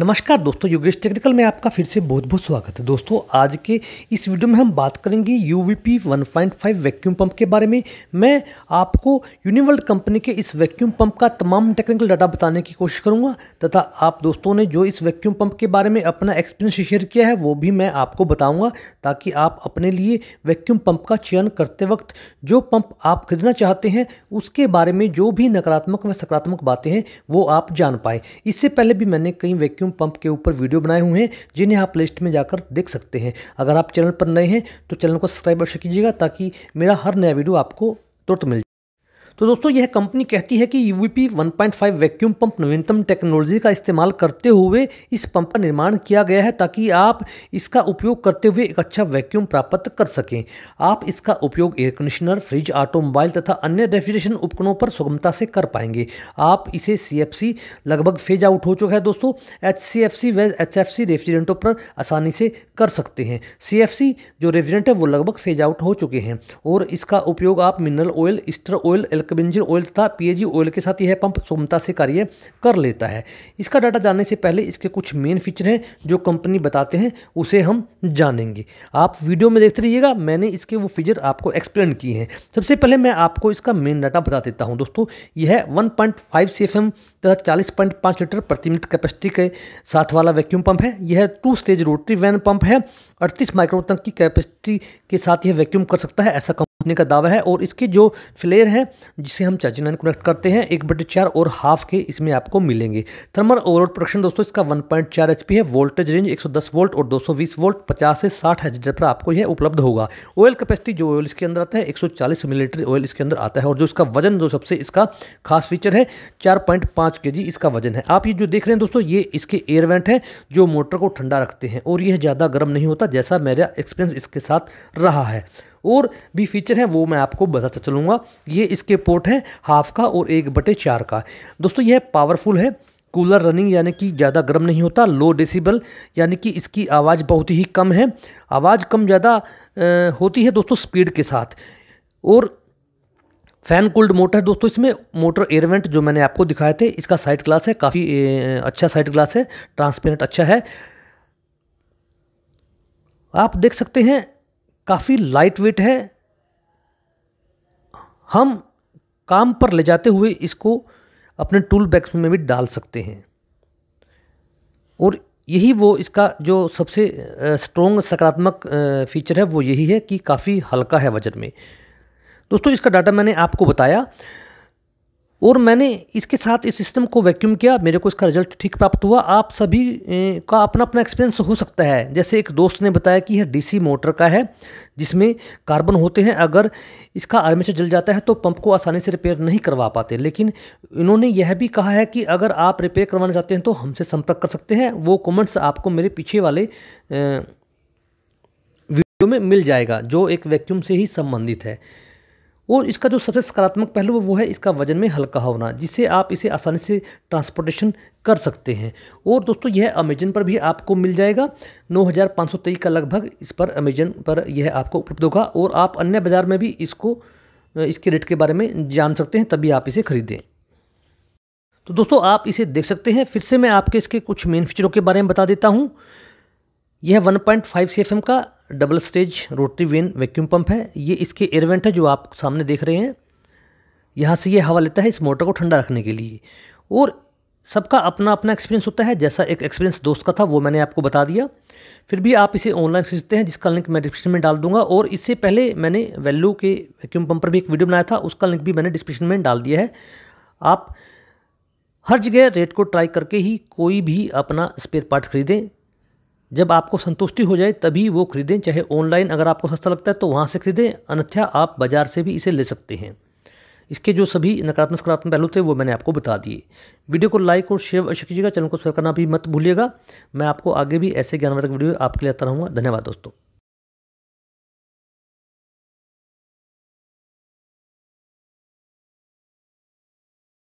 नमस्कार दोस्तों योगेश टेक्निकल में आपका फिर से बहुत बहुत स्वागत है दोस्तों आज के इस वीडियो में हम बात करेंगे U V P one point five vacuum pump के बारे में मैं आपको यूनिवर्ल्ड कंपनी के इस वैक्यूम पंप का तमाम टेक्निकल डाटा बताने की कोशिश करूंगा तथा आप दोस्तों ने जो इस वैक्यूम पंप के बारे में अपना एक्सपीरियंस शेयर किया है वो भी मैं आपको बताऊँगा ताकि आप अपने लिए वैक्यूम पम्प का चयन करते वक्त जो पम्प आप खरीदना चाहते हैं उसके बारे में जो भी नकारात्मक व सकारात्मक बातें हैं वो आप जान पाए इससे पहले भी मैंने कई वैक्यूम वैक्यूम पंप के ऊपर वीडियो बनाए हुए हैं जिन्हें आप लिस्ट में जाकर देख सकते हैं अगर आप चैनल पर नए हैं तो चैनल को सब्सक्राइब अवश्य कीजिएगा ताकि मेरा हर नया वीडियो आपको तुरंत मिल तो दोस्तों यह कंपनी कहती है कि यू वी वैक्यूम पंप नवीनतम टेक्नोलॉजी का इस्तेमाल करते हुए इस पंप का निर्माण किया गया है ताकि आप इसका उपयोग करते हुए एक अच्छा वैक्यूम प्राप्त कर सकें आप इसका उपयोग एयर कंडीशनर फ्रिज ऑटोमोबाइल तथा अन्य रेफ्रिजरेशन उपकरणों पर सुगमता से कर पाएंगे आप इसे सी लगभग फेज आउट हो चुका है दोस्तों एच सी एफ सी व एच एफ सी रेफ्रिजरेंटों पर आसानी से कर सकते हैं सी एफ सी जो रेफ्रिजरेंट है वो लगभग फेज आउट हो चुके हैं और इसका उपयोग आप मिनरल ऑयल ईस्टर ऑयल टर्कबिंजिन ऑयल तथा पीएजी ऑयल के साथ यह पंप सुगमता से कार्य कर लेता है इसका डाटा जानने से पहले इसके कुछ मेन फीचर हैं जो कंपनी बताते हैं उसे हम जानेंगे आप वीडियो में देखते रहिएगा मैंने इसके वो फीचर आपको एक्सप्लेन किए हैं सबसे पहले मैं आपको इसका मेन डाटा बता देता हूँ दोस्तों यह one point five C F M तथा चालीस पॉइंट पाँच लीटर प्रति मिनट कैपेसिटी के साथ वाला वैक्यूम पंप है यह two stage rotary vane pump है अड़तीस माइक्रोन तक की कैपेसिटी के साथ यह वैक्यूम कर सकता है ऐसा होने का दावा है और इसके जो फ्लेयर है जिसे हम चार्जिंग नाइन कनेक्ट करते हैं एक बटे चार और हाफ के इसमें आपको मिलेंगे थर्मल ओवरऑल प्रोडक्शन दोस्तों इसका 1.4 पॉइंट है वोल्टेज रेंज 110 वोल्ट और 220 वोल्ट 50 से 60 हजार पर आपको यह उपलब्ध होगा ऑयल कैपेसिटी जो ऑयल इसके अंदर आता है एक मिलीलीटर ऑयल इसके अंदर आता है और जो इसका वजन जो सबसे इसका खास फीचर है चार पॉइंट इसका वजन है आप ये जो देख रहे हैं दोस्तों ये इसके एयरवेंट है जो मोटर को ठंडा रखते हैं और यह ज़्यादा गर्म नहीं होता जैसा मेरा एक्सपीरियंस इसके साथ रहा है और भी फीचर हैं वो मैं आपको बताता चलूँगा ये इसके पोर्ट हैं हाफ का और एक बटे चार का दोस्तों यह पावरफुल है कूलर रनिंग यानी कि ज़्यादा गर्म नहीं होता लो डेसिबल यानी कि इसकी आवाज़ बहुत ही कम है आवाज़ कम ज़्यादा होती है दोस्तों स्पीड के साथ और फैन कूल्ड मोटर दोस्तों इसमें मोटर एयरवेंट जो मैंने आपको दिखाए थे इसका साइड ग्लास है काफ़ी अच्छा साइड ग्लास है ट्रांसपेरेंट अच्छा है आप देख सकते हैं काफ़ी लाइट वेट है हम काम पर ले जाते हुए इसको अपने टूल बैग्स में भी डाल सकते हैं और यही वो इसका जो सबसे स्ट्रॉन्ग सकारात्मक फीचर है वो यही है कि काफ़ी हल्का है वजन में दोस्तों इसका डाटा मैंने आपको बताया और मैंने इसके साथ इस सिस्टम को वैक्यूम किया मेरे को इसका रिजल्ट ठीक प्राप्त हुआ आप सभी का अपना अपना एक्सपीरियंस हो सकता है जैसे एक दोस्त ने बताया कि यह डीसी मोटर का है जिसमें कार्बन होते हैं अगर इसका आर्मेचर जल जाता है तो पंप को आसानी से रिपेयर नहीं करवा पाते लेकिन इन्होंने यह भी कहा है कि अगर आप रिपेयर करवाना चाहते हैं तो हमसे संपर्क कर सकते हैं वो कमेंट्स आपको मेरे पीछे वाले वीडियो में मिल जाएगा जो एक वैक्यूम से ही संबंधित है और इसका जो सबसे सकारात्मक पहलू वो, है इसका वजन में हल्का होना जिससे आप इसे आसानी से ट्रांसपोर्टेशन कर सकते हैं और दोस्तों यह अमेजन पर भी आपको मिल जाएगा नौ हज़ार पाँच सौ तेईस का लगभग इस पर अमेजन पर यह आपको उपलब्ध होगा और आप अन्य बाज़ार में भी इसको इसके रेट के बारे में जान सकते हैं तभी आप इसे खरीदें तो दोस्तों आप इसे देख सकते हैं फिर से मैं आपके इसके कुछ मेन फीचरों के बारे में बता देता हूँ यह 1.5 पॉइंट का double stage rotary vane vacuum pump है ये इसके एयरवेंट है जो आप सामने देख रहे हैं यहाँ से ये हवा लेता है इस मोटर को ठंडा रखने के लिए और सबका अपना अपना एक्सपीरियंस होता है जैसा एक एक्सपीरियंस दोस्त का था वो मैंने आपको बता दिया फिर भी आप इसे ऑनलाइन खरीदते हैं जिसका लिंक मैं डिस्क्रिप्शन में डाल दूंगा और इससे पहले मैंने वैल्यू के वैक्यूम पंप पर भी एक वीडियो बनाया था उसका लिंक भी मैंने डिस्क्रिप्शन में डाल दिया है आप हर जगह रेट को ट्राई करके ही कोई भी अपना स्पेयर पार्ट खरीदें जब आपको संतुष्टि हो जाए तभी वो खरीदें चाहे ऑनलाइन अगर आपको सस्ता लगता है तो वहाँ से खरीदें अन्यथा आप बाज़ार से भी इसे ले सकते हैं इसके जो सभी नकारात्मक सकारात्मक पहलू थे वो मैंने आपको बता दिए वीडियो को लाइक और शेयर अवश्य कीजिएगा चैनल को सब्सक्राइब करना भी मत भूलिएगा मैं आपको आगे भी ऐसे ज्ञानवर्धक वीडियो आपके लिए आता रहूँगा धन्यवाद दोस्तों